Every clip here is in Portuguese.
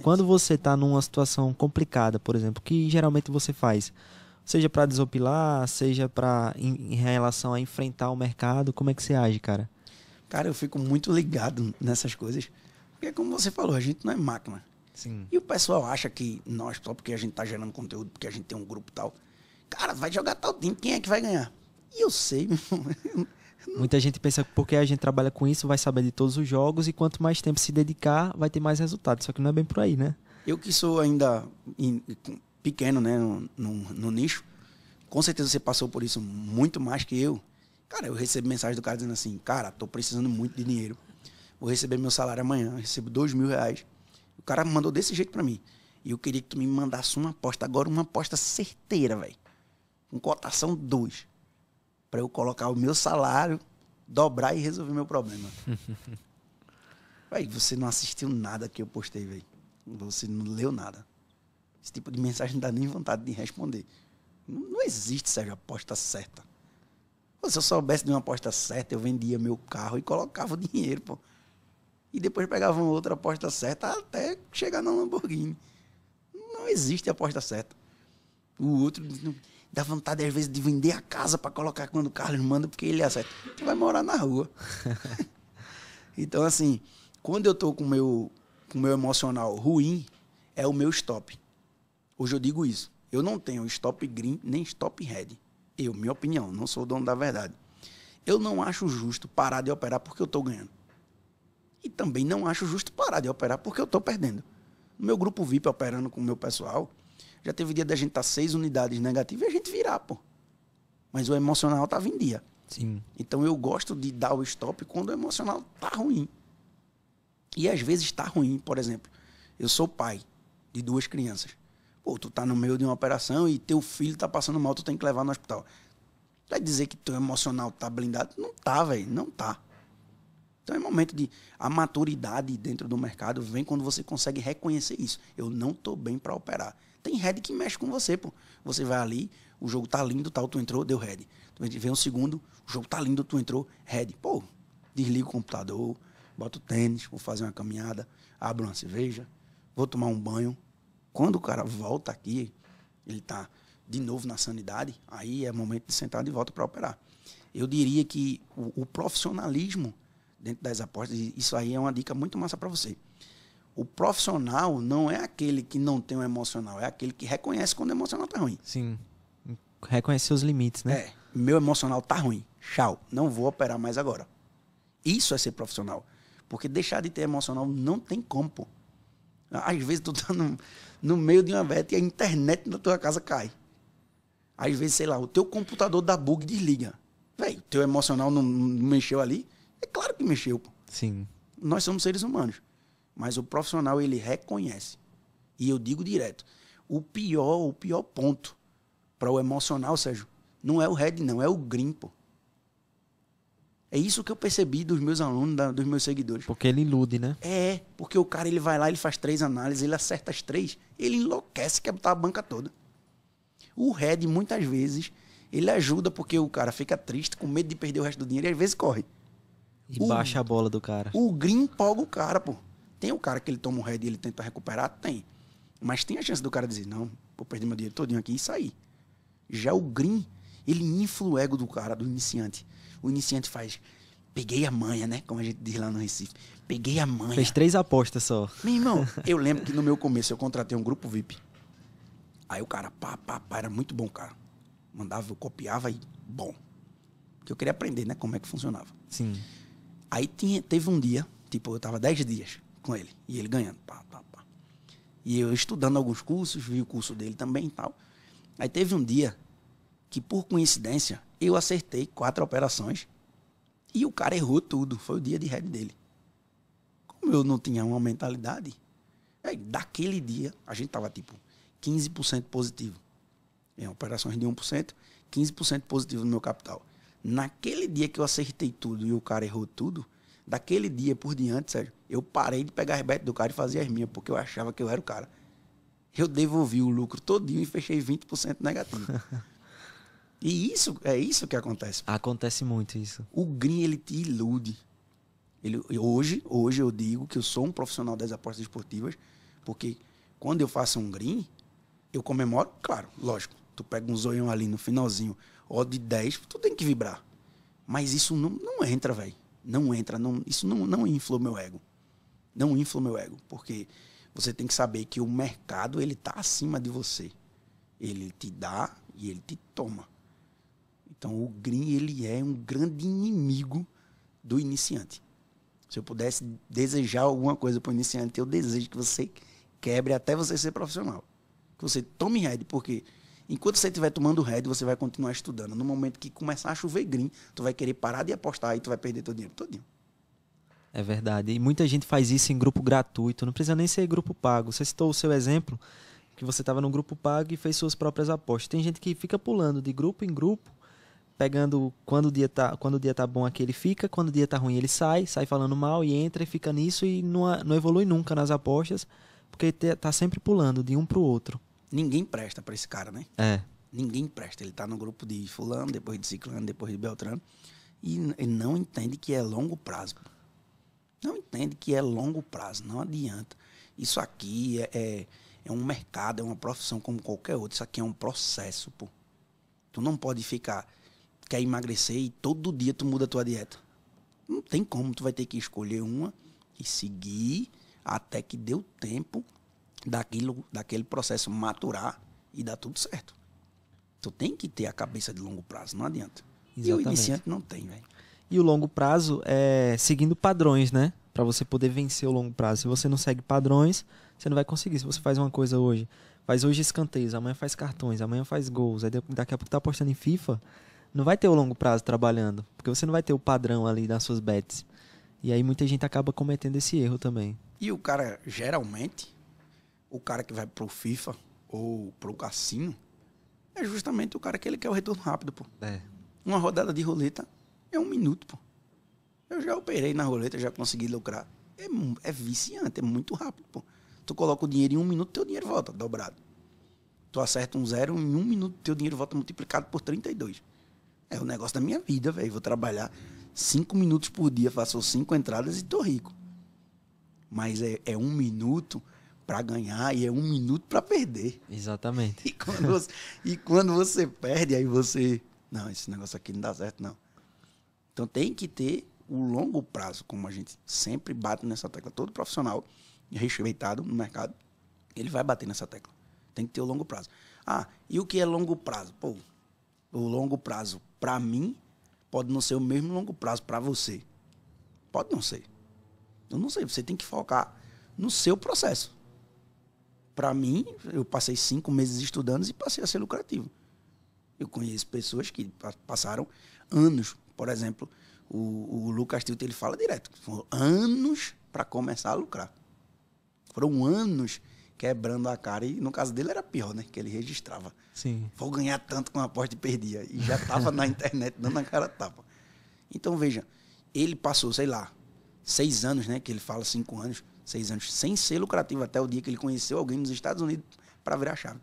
Quando você está numa situação complicada, por exemplo, que geralmente você faz, seja para desopilar, seja para em, em, relação a enfrentar o mercado, como é que você age, cara? Cara, eu fico muito ligado nessas coisas, porque como você falou, a gente não é máquina. Sim. E o pessoal acha que nós só porque a gente está gerando conteúdo, porque a gente tem um grupo tal, cara, vai jogar tal time, quem é que vai ganhar? E eu sei, meu irmão, eu não Muita gente pensa que porque a gente trabalha com isso, vai saber de todos os jogos e quanto mais tempo se dedicar, vai ter mais resultado. Só que não é bem por aí, né? Eu que sou ainda pequeno, né, no, no, no nicho, com certeza você passou por isso muito mais que eu. Cara, eu recebo mensagem do cara dizendo assim, cara, tô precisando muito de dinheiro. Vou receber meu salário amanhã, recebo dois mil reais. O cara mandou desse jeito para mim. E eu queria que tu me mandasse uma aposta agora, uma aposta certeira, velho. Com cotação dois para eu colocar o meu salário, dobrar e resolver meu problema. Aí você não assistiu nada que eu postei, velho. Você não leu nada. Esse tipo de mensagem não dá nem vontade de responder. Não, existe, seja aposta certa. Pô, se eu soubesse de uma aposta certa, eu vendia meu carro e colocava o dinheiro, pô. E depois pegava uma outra aposta certa até chegar na Lamborghini. Não existe aposta certa. O outro. Não... Dá vontade, às vezes, de vender a casa para colocar quando o Carlos manda, porque ele acerta. Tu vai morar na rua. então, assim, quando eu tô com meu, o com meu emocional ruim, é o meu stop. Hoje eu digo isso. Eu não tenho stop green nem stop red. Eu, minha opinião, não sou o dono da verdade. Eu não acho justo parar de operar porque eu estou ganhando. E também não acho justo parar de operar porque eu estou perdendo. No meu grupo VIP operando com o meu pessoal, já teve dia da gente estar tá seis unidades negativas e a gente virar, pô. Mas o emocional tava em dia. Sim. Então eu gosto de dar o stop quando o emocional tá ruim. E às vezes tá ruim, por exemplo. Eu sou pai de duas crianças. Pô, tu tá no meio de uma operação e teu filho tá passando mal, tu tem que levar no hospital. Vai dizer que teu emocional tá blindado? Não tá, velho. Não tá. Então é momento de. A maturidade dentro do mercado vem quando você consegue reconhecer isso. Eu não tô bem para operar. Tem head que mexe com você, pô. Você vai ali, o jogo tá lindo, tal, tu entrou, deu head. Vem um segundo, o jogo tá lindo, tu entrou, head. Pô, desliga o computador, bota o tênis, vou fazer uma caminhada, abro uma cerveja, vou tomar um banho. Quando o cara volta aqui, ele tá de novo na sanidade, aí é momento de sentar de volta para operar. Eu diria que o, o profissionalismo dentro das apostas, isso aí é uma dica muito massa para você. O profissional não é aquele que não tem o um emocional, é aquele que reconhece quando o emocional tá ruim. Sim. reconhece os limites, né? É. Meu emocional tá ruim. Tchau. Não vou operar mais agora. Isso é ser profissional. Porque deixar de ter emocional não tem como, pô. Às vezes tu tá no, no meio de uma veta e a internet da tua casa cai. Às vezes, sei lá, o teu computador dá bug e desliga. Velho, teu emocional não, não mexeu ali? É claro que mexeu, pô. Sim. Nós somos seres humanos. Mas o profissional, ele reconhece. E eu digo direto, o pior, o pior ponto para o emocional, Sérgio, não é o red não, é o grimpo. É isso que eu percebi dos meus alunos, da, dos meus seguidores. Porque ele ilude, né? É, porque o cara ele vai lá, ele faz três análises, ele acerta as três, ele enlouquece, quer botar a banca toda. O red muitas vezes, ele ajuda porque o cara fica triste, com medo de perder o resto do dinheiro e às vezes corre. E o, baixa a bola do cara. O green empolga o cara, pô. Tem o cara que ele toma um red e ele tenta recuperar? Tem. Mas tem a chance do cara dizer, não, vou perder meu dinheiro todinho aqui e sair. Já o green, ele infla o ego do cara, do iniciante. O iniciante faz, peguei a manha, né? Como a gente diz lá no Recife. Peguei a manha. Fez três apostas só. Meu irmão, eu lembro que no meu começo eu contratei um grupo VIP. Aí o cara, pá, pá, pá, era muito bom, cara. Mandava, eu copiava e bom. Porque eu queria aprender, né? Como é que funcionava. Sim. Aí tinha, teve um dia, tipo, eu tava dez dias com ele. E ele ganhando. Pá, pá, pá. E eu estudando alguns cursos, vi o curso dele também e tal. Aí teve um dia que, por coincidência, eu acertei quatro operações e o cara errou tudo. Foi o dia de rede dele. Como eu não tinha uma mentalidade, aí, daquele dia a gente tava tipo 15% positivo. Em operações de 1%, 15% positivo no meu capital. Naquele dia que eu acertei tudo e o cara errou tudo, Daquele dia por diante, Sérgio, eu parei de pegar rebete do cara e fazer as minhas, porque eu achava que eu era o cara. Eu devolvi o lucro todinho e fechei 20% negativo. e isso é isso que acontece. Acontece muito isso. O green ele te ilude. Ele, hoje, hoje eu digo que eu sou um profissional das apostas esportivas, porque quando eu faço um green, eu comemoro, claro, lógico. Tu pega um zoião ali no finalzinho, ó de 10, tu tem que vibrar. Mas isso não, não entra, velho. Não entra, não, isso não, não infla o meu ego. Não infla o meu ego, porque você tem que saber que o mercado ele está acima de você. Ele te dá e ele te toma. Então o green ele é um grande inimigo do iniciante. Se eu pudesse desejar alguma coisa para o iniciante, eu desejo que você quebre até você ser profissional. Que você tome head porque Enquanto você estiver tomando Red, você vai continuar estudando. No momento que começar a chover green, tu vai querer parar de apostar e tu vai perder teu dinheiro todinho. É verdade. E muita gente faz isso em grupo gratuito. Não precisa nem ser grupo pago. Você citou o seu exemplo, que você estava no grupo pago e fez suas próprias apostas. Tem gente que fica pulando de grupo em grupo, pegando quando o dia tá, quando o dia tá bom aqui ele fica, quando o dia tá ruim ele sai, sai falando mal e entra e fica nisso e não, não evolui nunca nas apostas, porque tá sempre pulando de um para o outro ninguém presta para esse cara, né? É. Ninguém presta. Ele tá no grupo de fulano, depois de ciclano, depois de beltrano. E ele não entende que é longo prazo. Não entende que é longo prazo. Não adianta. Isso aqui é, é, é um mercado, é uma profissão como qualquer outra. Isso aqui é um processo, pô. Tu não pode ficar... Quer emagrecer e todo dia tu muda a tua dieta. Não tem como. Tu vai ter que escolher uma e seguir até que deu tempo daquilo, daquele processo maturar e dar tudo certo. Tu tem que ter a cabeça de longo prazo, não adianta. Exatamente. E o iniciante não tem, velho. E o longo prazo é seguindo padrões, né? Para você poder vencer o longo prazo. Se você não segue padrões, você não vai conseguir. Se você faz uma coisa hoje, faz hoje escanteios, amanhã faz cartões, amanhã faz gols, aí daqui a pouco tá apostando em FIFA, não vai ter o longo prazo trabalhando, porque você não vai ter o padrão ali das suas bets. E aí muita gente acaba cometendo esse erro também. E o cara geralmente o cara que vai pro FIFA ou pro cassino é justamente o cara que ele quer o retorno rápido, pô. É. Uma rodada de roleta é um minuto, pô. Eu já operei na roleta, já consegui lucrar. É, é viciante, é muito rápido, pô. Tu coloca o dinheiro em um minuto, teu dinheiro volta dobrado. Tu acerta um zero, em um minuto teu dinheiro volta multiplicado por 32. É o negócio da minha vida, velho. Vou trabalhar cinco minutos por dia, faço cinco entradas e tô rico. Mas é, é um minuto para ganhar e é um minuto para perder. Exatamente. E quando, você, e quando você perde, aí você. Não, esse negócio aqui não dá certo, não. Então tem que ter o longo prazo, como a gente sempre bate nessa tecla. Todo profissional respeitado no mercado, ele vai bater nessa tecla. Tem que ter o longo prazo. Ah, e o que é longo prazo? Pô, o longo prazo, para mim, pode não ser o mesmo longo prazo para você. Pode não ser. Eu não sei. Você tem que focar no seu processo para mim, eu passei cinco meses estudando e passei a ser lucrativo. Eu conheço pessoas que passaram anos, por exemplo, o, o Lucas Tilton, ele fala direto, foram anos para começar a lucrar. Foram anos quebrando a cara. E no caso dele era pior, né? Que ele registrava. Sim. Vou ganhar tanto com a aposta e perdia. E já estava na internet dando a cara tapa. Então, veja, ele passou, sei lá, seis anos, né? Que ele fala cinco anos, seis anos, sem ser lucrativo, até o dia que ele conheceu alguém nos Estados Unidos para virar chave.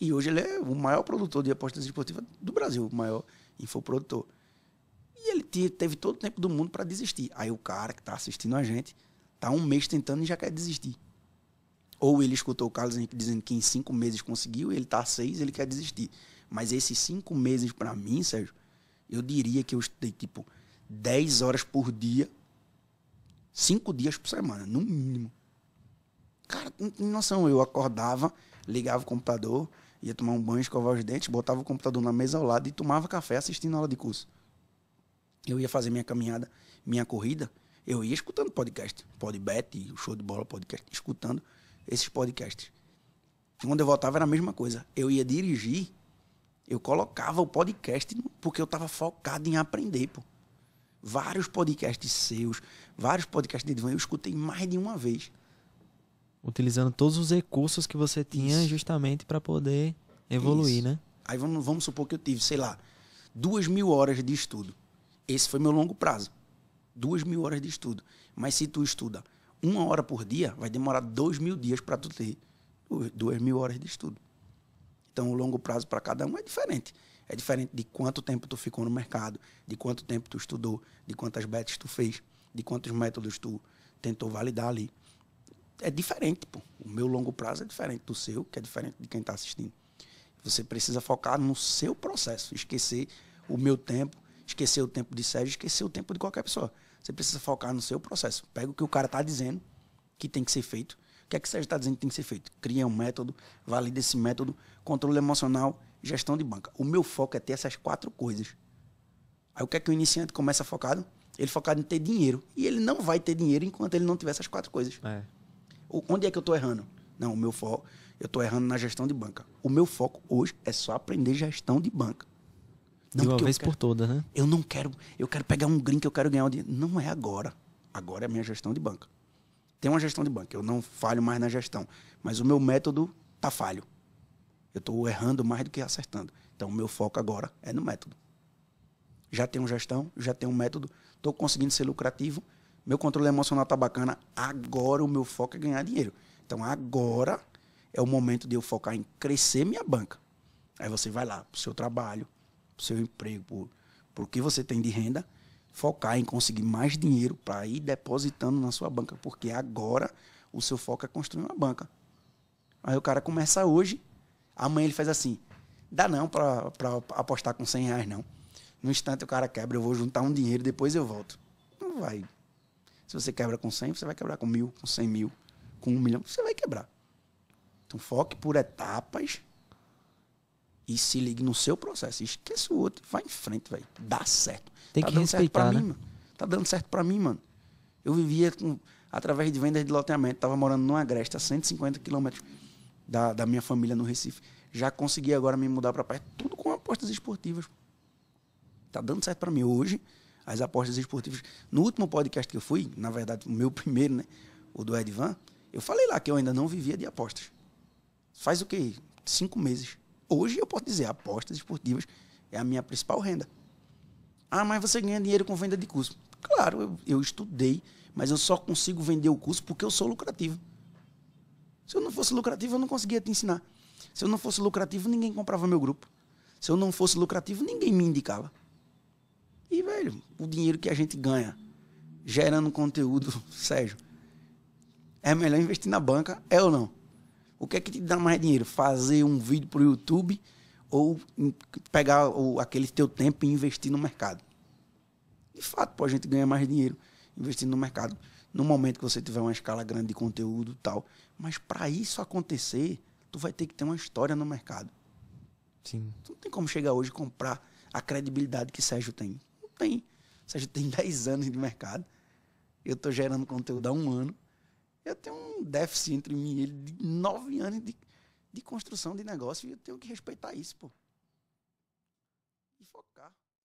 E hoje ele é o maior produtor de apostas esportivas do Brasil, o maior infoprodutor. E ele teve todo o tempo do mundo para desistir. Aí o cara que está assistindo a gente está um mês tentando e já quer desistir. Ou ele escutou o Carlos Henrique dizendo que em cinco meses conseguiu, ele está seis, ele quer desistir. Mas esses cinco meses para mim, Sérgio, eu diria que eu estudei tipo 10 horas por dia Cinco dias por semana, no mínimo. Cara, não tem noção. Eu acordava, ligava o computador, ia tomar um banho, escovar os dentes, botava o computador na mesa ao lado e tomava café assistindo aula de curso. Eu ia fazer minha caminhada, minha corrida, eu ia escutando podcast, podbet, o show de bola podcast, escutando esses podcasts. Quando eu voltava era a mesma coisa. Eu ia dirigir, eu colocava o podcast porque eu estava focado em aprender, pô vários podcasts seus, vários podcasts de Edvan, eu escutei mais de uma vez. Utilizando todos os recursos que você tinha Isso. justamente para poder evoluir, Isso. né? Aí vamos, vamos supor que eu tive, sei lá, duas mil horas de estudo. Esse foi meu longo prazo. Duas mil horas de estudo. Mas se tu estuda uma hora por dia, vai demorar dois mil dias para tu ter duas mil horas de estudo. Então, o longo prazo para cada um é diferente. É diferente de quanto tempo tu ficou no mercado, de quanto tempo tu estudou, de quantas bets tu fez, de quantos métodos tu tentou validar ali. É diferente, pô. O meu longo prazo é diferente do seu, que é diferente de quem está assistindo. Você precisa focar no seu processo, esquecer o meu tempo, esquecer o tempo de Sérgio, esquecer o tempo de qualquer pessoa. Você precisa focar no seu processo. Pega o que o cara está dizendo que tem que ser feito. O que é que o Sérgio está dizendo que tem que ser feito? Cria um método, valida esse método, controle emocional, gestão de banca. O meu foco é ter essas quatro coisas. Aí o que é que o iniciante começa focado? Ele focado em ter dinheiro. E ele não vai ter dinheiro enquanto ele não tiver essas quatro coisas. É. O, onde é que eu estou errando? Não, o meu foco. Eu estou errando na gestão de banca. O meu foco hoje é só aprender gestão de banca. Não de uma vez quero, por todas, né? Eu não quero. Eu quero pegar um green que eu quero ganhar o dinheiro. Não é agora. Agora é a minha gestão de banca. Tem uma gestão de banca. Eu não falho mais na gestão. Mas o meu método tá falho. Eu estou errando mais do que acertando. Então, o meu foco agora é no método. Já tenho gestão, já tenho um método, estou conseguindo ser lucrativo, meu controle emocional está bacana. Agora o meu foco é ganhar dinheiro. Então, agora é o momento de eu focar em crescer minha banca. Aí você vai lá para o seu trabalho, para o seu emprego, para o que você tem de renda, focar em conseguir mais dinheiro para ir depositando na sua banca, porque agora o seu foco é construir uma banca. Aí o cara começa hoje Amanhã ele faz assim: dá não para apostar com 100 reais, não. No instante o cara quebra, eu vou juntar um dinheiro, e depois eu volto. Não vai. Se você quebra com 100, você vai quebrar com mil, com 100 mil, com um milhão, você vai quebrar. Então foque por etapas e se ligue no seu processo. Esqueça o outro, vai em frente, vai. Dá certo. Tem tá que dando certo pra né? mim, mano. Tá dando certo pra mim, mano. Eu vivia com, através de vendas de loteamento, tava morando numa agreste a 150 quilômetros da, da minha família no Recife. Já consegui agora me mudar para praia, tudo com apostas esportivas. Tá dando certo para mim hoje, as apostas esportivas. No último podcast que eu fui, na verdade, o meu primeiro, né, o do Edvan, eu falei lá que eu ainda não vivia de apostas. Faz o quê? Cinco meses. Hoje eu posso dizer, apostas esportivas é a minha principal renda. Ah, mas você ganha dinheiro com venda de curso. Claro, eu, eu estudei, mas eu só consigo vender o curso porque eu sou lucrativo. Se eu não fosse lucrativo, eu não conseguia te ensinar. Se eu não fosse lucrativo, ninguém comprava meu grupo. Se eu não fosse lucrativo, ninguém me indicava. E, velho, o dinheiro que a gente ganha gerando conteúdo, Sérgio, é melhor investir na banca, é ou não? O que é que te dá mais dinheiro? Fazer um vídeo pro YouTube ou pegar aquele teu tempo e investir no mercado? De fato, pô, a gente ganha mais dinheiro investindo no mercado no momento que você tiver uma escala grande de conteúdo tal. Mas para isso acontecer, tu vai ter que ter uma história no mercado. Sim. Tu não tem como chegar hoje e comprar a credibilidade que Sérgio tem. Não tem. Sérgio tem 10 anos de mercado. Eu estou gerando conteúdo há um ano. Eu tenho um déficit entre mim e ele de 9 anos de, de construção de negócio e eu tenho que respeitar isso, pô.